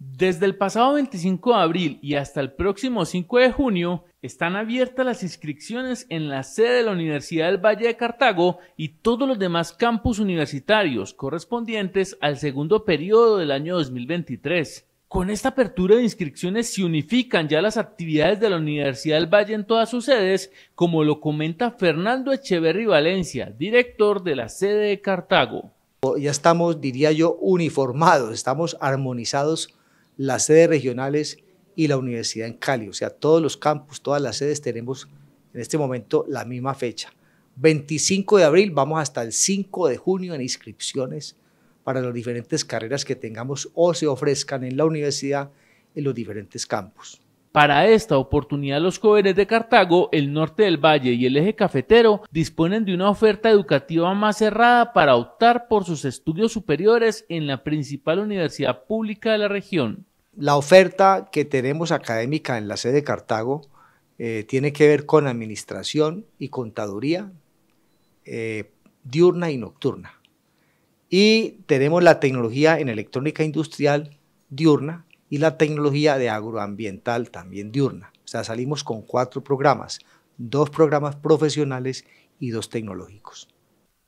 Desde el pasado 25 de abril y hasta el próximo 5 de junio están abiertas las inscripciones en la sede de la Universidad del Valle de Cartago y todos los demás campus universitarios correspondientes al segundo periodo del año 2023. Con esta apertura de inscripciones se unifican ya las actividades de la Universidad del Valle en todas sus sedes, como lo comenta Fernando Echeverri Valencia, director de la sede de Cartago. Ya estamos, diría yo, uniformados, estamos armonizados las sedes regionales y la universidad en Cali. O sea, todos los campus, todas las sedes tenemos en este momento la misma fecha. 25 de abril, vamos hasta el 5 de junio en inscripciones para las diferentes carreras que tengamos o se ofrezcan en la universidad en los diferentes campus. Para esta oportunidad los jóvenes de Cartago, el norte del valle y el eje cafetero disponen de una oferta educativa más cerrada para optar por sus estudios superiores en la principal universidad pública de la región la oferta que tenemos académica en la sede de Cartago eh, tiene que ver con administración y contaduría eh, diurna y nocturna. Y tenemos la tecnología en electrónica industrial diurna y la tecnología de agroambiental también diurna. O sea, salimos con cuatro programas, dos programas profesionales y dos tecnológicos.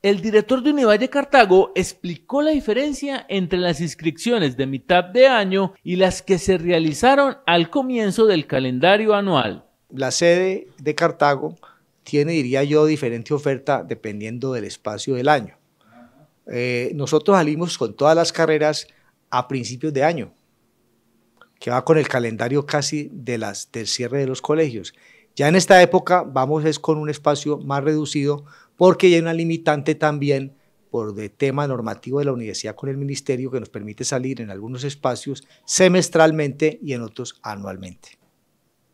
El director de Univalle Cartago explicó la diferencia entre las inscripciones de mitad de año y las que se realizaron al comienzo del calendario anual. La sede de Cartago tiene, diría yo, diferente oferta dependiendo del espacio del año. Eh, nosotros salimos con todas las carreras a principios de año, que va con el calendario casi de las, del cierre de los colegios. Ya en esta época vamos es con un espacio más reducido porque hay una limitante también por de tema normativo de la universidad con el ministerio que nos permite salir en algunos espacios semestralmente y en otros anualmente.